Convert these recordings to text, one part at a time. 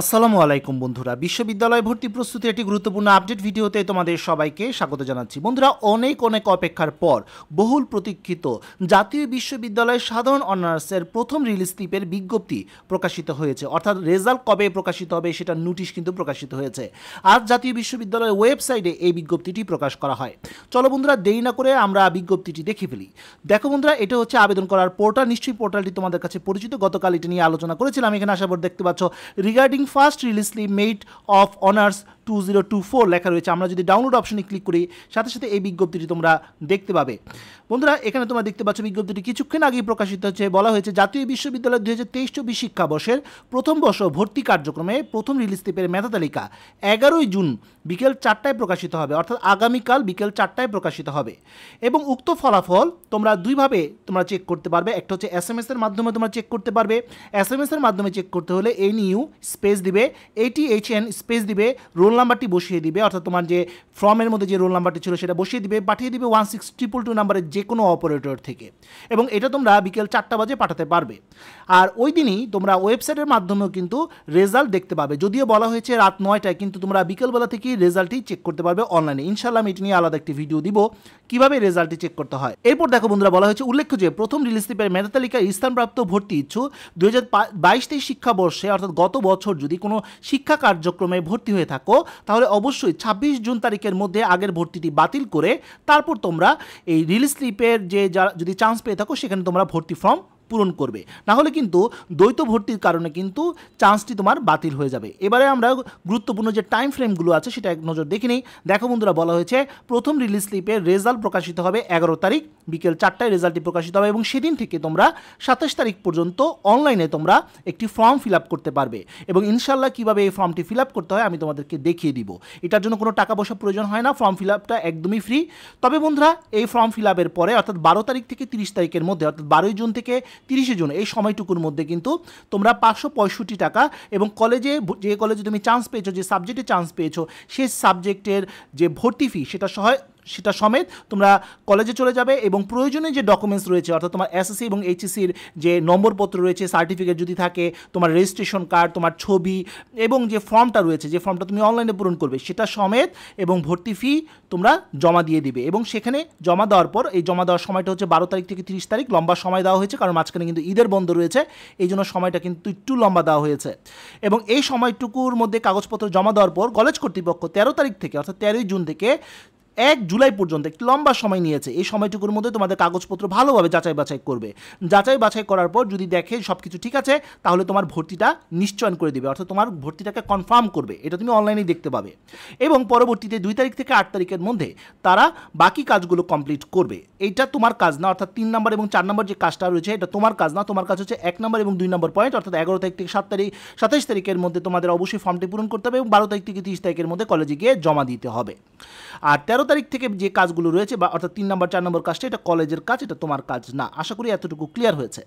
আসসালামু আলাইকুম বন্ধুরা বিশ্ববিদ্যালয় ভর্তি প্রস্তুতির একটি গুরুত্বপূর্ণ আপডেট ভিডিওতে তোমাদের সবাইকে স্বাগত জানাচ্ছি বন্ধুরা অনেক অনেক অপেক্ষার পর বহুল প্রতীক্ষিত জাতীয় বিশ্ববিদ্যালয় সাধারণ অনার্সের প্রথম রিলিজ স্লিপের বিজ্ঞপ্তি প্রকাশিত হয়েছে অর্থাৎ রেজাল্ট কবে প্রকাশিত হবে সেটা নোটিশ কিন্তু প্রকাশিত হয়েছে আজ জাতীয় বিশ্ববিদ্যালয়ের ওয়েবসাইটে এই বিজ্ঞপ্তিটি প্রকাশ করা হয় চলো বন্ধুরা দেরি না করে আমরা বিজ্ঞপ্তিটি দেখে ফেলি দেখো বন্ধুরা এটা হচ্ছে আবেদন করার পোর্টাল নিশ্চয়ই পোর্টালটি তোমাদের কাছে পরিচিত গতকাল এটি নিয়ে আলোচনা করেছিলাম এখানে আসার পর দেখতে পাচ্ছ regarding holding fast religiously maid of honors two zero two four লেখা রয়েছে আমরা যদি ডাউনলোড অপশনে ক্লিক করি সাথে সাথে এই বিজ্ঞপ্তিটি তোমরা দেখতে পাবে বন্ধুরা এখানে তোমরা দেখতে পাচ্ছ বিজ্ঞপ্তিটি কিছুক্ষণ আগেই প্রকাশিত হচ্ছে বলা হয়েছে জাতীয় বিশ্ববিদ্যালয় দুই হাজার তেইশ চব্বিশ শিক্ষাবর্ষের প্রথম বর্ষ ভর্তি কার্যক্রমে প্রথম রিলিজ টিপের মেধা তালিকা এগারোই জুন বিকেল চারটায় প্রকাশিত হবে অর্থাৎ আগামীকাল বিকেল চারটায় প্রকাশিত হবে এবং উক্ত ফলাফল তোমরা দুইভাবে তোমরা চেক করতে পারবে একটা হচ্ছে এস এম এর মাধ্যমে তোমরা চেক করতে পারবে এস এম এর মাধ্যমে চেক করতে হলে এন ইউ স্পেস দিবে এটি এইচ এন স্পেস দিবে রোল রোল নাম্বারটি বসিয়ে দিবে অর্থাৎ তোমার যে ফর্মের মধ্যে যে রোল নাম্বারটি ছিল সেটা বসিয়ে দিবে পাঠিয়ে দিবে ওয়ান সিক্স ট্রিপল টু নাম্বারের যে কোনো অপারেটর থেকে এবং এটা তোমরা বিকেল চারটা বাজে পাঠাতে পারবে আর ওই দিনই তোমরা ওয়েবসাইটের মাধ্যমেও কিন্তু রেজাল্ট দেখতে পাবে যদিও বলা হয়েছে রাত নয়টায় কিন্তু তোমরা বিকেলবেলা থেকেই রেজাল্টটি চেক করতে পারবে অনলাইনে ইনশাল্লাহ আমি এটি নিয়ে আলাদা একটি ভিডিও দিব কিভাবে রেজাল্টটি চেক করতে হয় এরপর দেখো বন্ধুরা বলা হয়েছে উল্লেখ্য যে প্রথম রিলিজ স্লিপের মেধা স্থানপ্রাপ্ত ভর্তি ইচ্ছু দু হাজার বাইশ তেইশ শিক্ষাবর্ষে অর্থাৎ গত বছর যদি কোনো শিক্ষা কার্যক্রমে ভর্তি হয়ে থাকো তাহলে অবশ্যই ছাব্বিশ জুন তারিখের মধ্যে আগের ভর্তিটি বাতিল করে তারপর তোমরা এই রিল স্লিপের যে যদি চান্স পেয়ে থাকো সেখানে তোমরা ভর্তি ফর্ম পূরণ করবে না হলে কিন্তু দ্বৈত ভর্তির কারণে কিন্তু চান্সটি তোমার বাতিল হয়ে যাবে এবারে আমরা গুরুত্বপূর্ণ যে টাইম ফ্রেমগুলো আছে সেটা এক নজর দেখে নিই দেখো বন্ধুরা বলা হয়েছে প্রথম রিলিজ স্লিপের রেজাল্ট প্রকাশিত হবে এগারো তারিখ বিকেল চারটায় রেজাল্টটি প্রকাশিত হবে এবং সেদিন থেকে তোমরা সাতাশ তারিখ পর্যন্ত অনলাইনে তোমরা একটি ফর্ম ফিল করতে পারবে এবং ইনশাল্লাহ কীভাবে এই ফর্মটি ফিল করতে হয় আমি তোমাদেরকে দেখিয়ে দিব এটার জন্য কোনো টাকা পয়সা প্রয়োজন হয় না ফর্ম ফিল একদমই ফ্রি তবে বন্ধুরা এই ফর্ম ফিল পরে অর্থাৎ বারো তারিখ থেকে তিরিশ তারিখের মধ্যে অর্থাৎ বারোই জুন থেকে তিরিশে জুন এই সময়টুকুর মধ্যে কিন্তু তোমরা পাঁচশো পঁয়ষট্টি টাকা এবং কলেজে যে কলেজে তুমি চান্স পেয়েছো যে সাবজেক্টে চান্স পেয়েছো সেই সাবজেক্টের যে ভর্তি ফি সেটা সহায় সেটা সমেত তোমরা কলেজে চলে যাবে এবং প্রয়োজনীয় যে ডকুমেন্টস রয়েছে অর্থাৎ তোমার এসএসসি এবং এইচএসসির যে নম্বরপত্র রয়েছে সার্টিফিকেট যদি থাকে তোমার রেজিস্ট্রেশন কার্ড তোমার ছবি এবং যে ফর্মটা রয়েছে যে ফর্মটা তুমি অনলাইনে পূরণ করবে সেটা সমেত এবং ভর্তি ফি তোমরা জমা দিয়ে দিবে এবং সেখানে জমা দেওয়ার পর এই জমা দেওয়ার সময়টা হচ্ছে বারো তারিখ থেকে তিরিশ তারিখ লম্বা সময় দেওয়া হয়েছে কারণ মাঝখানে কিন্তু ঈদের বন্ধ রয়েছে এই জন্য সময়টা কিন্তু একটু লম্বা দেওয়া হয়েছে এবং এই সময়টুকুর মধ্যে কাগজপত্র জমা দেওয়ার পর কলেজ কর্তৃপক্ষ তেরো তারিখ থেকে অর্থাৎ তেরোই জুন থেকে এক জুলাই পর্যন্ত একটি লম্বা সময় নিয়েছে এই সময়টুকুর মধ্যে তোমাদের কাগজপত্র ভালোভাবে যাচাই বাছাই করবে যাচাই বাছাই করার পর যদি দেখে সব কিছু ঠিক আছে তাহলে তোমার ভর্তিটা নিশ্চয়ন করে দেবে অর্থাৎ তোমার ভর্তিটাকে কনফার্ম করবে এটা তুমি অনলাইনেই দেখতে পাবে এবং পরবর্তীতে দুই তারিখ থেকে আট তারিখের মধ্যে তারা বাকি কাজগুলো কমপ্লিট করবে এটা তোমার কাজ না অর্থাৎ তিন নম্বর এবং চার নম্বর যে কাজটা রয়েছে এটা তোমার কাজ না তোমার কাজ হচ্ছে এক নম্বর এবং দুই নম্বর পয়েন্ট অর্থাৎ এগারো তারিখ থেকে সাত তারিখ সাতাইশ তারিখের মধ্যে তোমাদের অবশ্যই ফর্মটি পূরণ করতে হবে এবং বারো তারিখ থেকে তিরিশ তারিখের মধ্যে কলেজে গিয়ে জমা দিতে হবে আর তেরো তারিখ থেকে যে কাজগুলো রয়েছে বা অর্থাৎ তিন নম্বর চার নম্বর কাজটা এটা কলেজের কাজ এটা তোমার কাজ না আশা করি এতটুকু ক্লিয়ার হয়েছে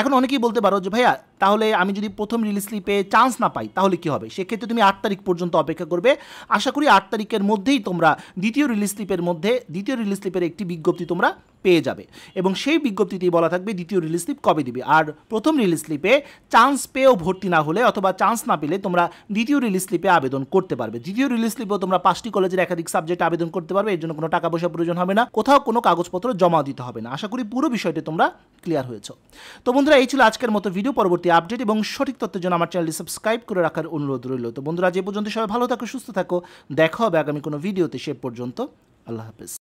এখন অনেকেই বলতে পারো যে ভাইয়া তাহলে আমি যদি প্রথম রিলিজ স্লিপে চান্স না পাই তাহলে কি হবে সেক্ষেত্রে তুমি আট তারিখ পর্যন্ত অপেক্ষা করবে আশা করি আট তারিখের মধ্যেই তোমরা দ্বিতীয় রিলিজ স্লিপের মধ্যে দ্বিতীয় রিলিজ স্লিপের একটি বিজ্ঞপ্তি তোমরা পেয়ে যাবে এবং সেই বিজ্ঞপ্তিতেই বলা থাকবে দ্বিতীয় রিলিজ স্লিপ কবে দিবে আর প্রথম রিলিজ স্লিপে চান্স পেয়েও ভর্তি না হলে অথবা চান্স না পেলে তোমরা দ্বিতীয় রিলিজ স্লিপে আবেদন করতে পারবে দ্বিতীয় রিলিজ স্লিপেও তোমরা পাঁচটি কলেজের একাধিক সাবজেক্ট আবেদন করতে পারবে এর জন্য কোনো টাকা পয়সা প্রয়োজন হবে না কোথাও কোনো কাগজপত্র জমা দিতে হবে না আশা করি পুরো বিষয়টি তোমরা ক্লিয়ার হয়েছ তো বন্ধুরা এই ছিল আজকের মতো ভিডিও পরবর্তী আপডেট এবং সঠিক তথ্যের জন্য আমার চ্যানেলটি সাবস্ক্রাইব করে রাখার অনুরোধ রইল তো বন্ধুরা যে পর্যন্ত সবাই ভালো থাকো সুস্থ থাকো দেখা হবে আগামী কোনো ভিডিওতে সে পর্যন্ত আল্লাহ হাফেজ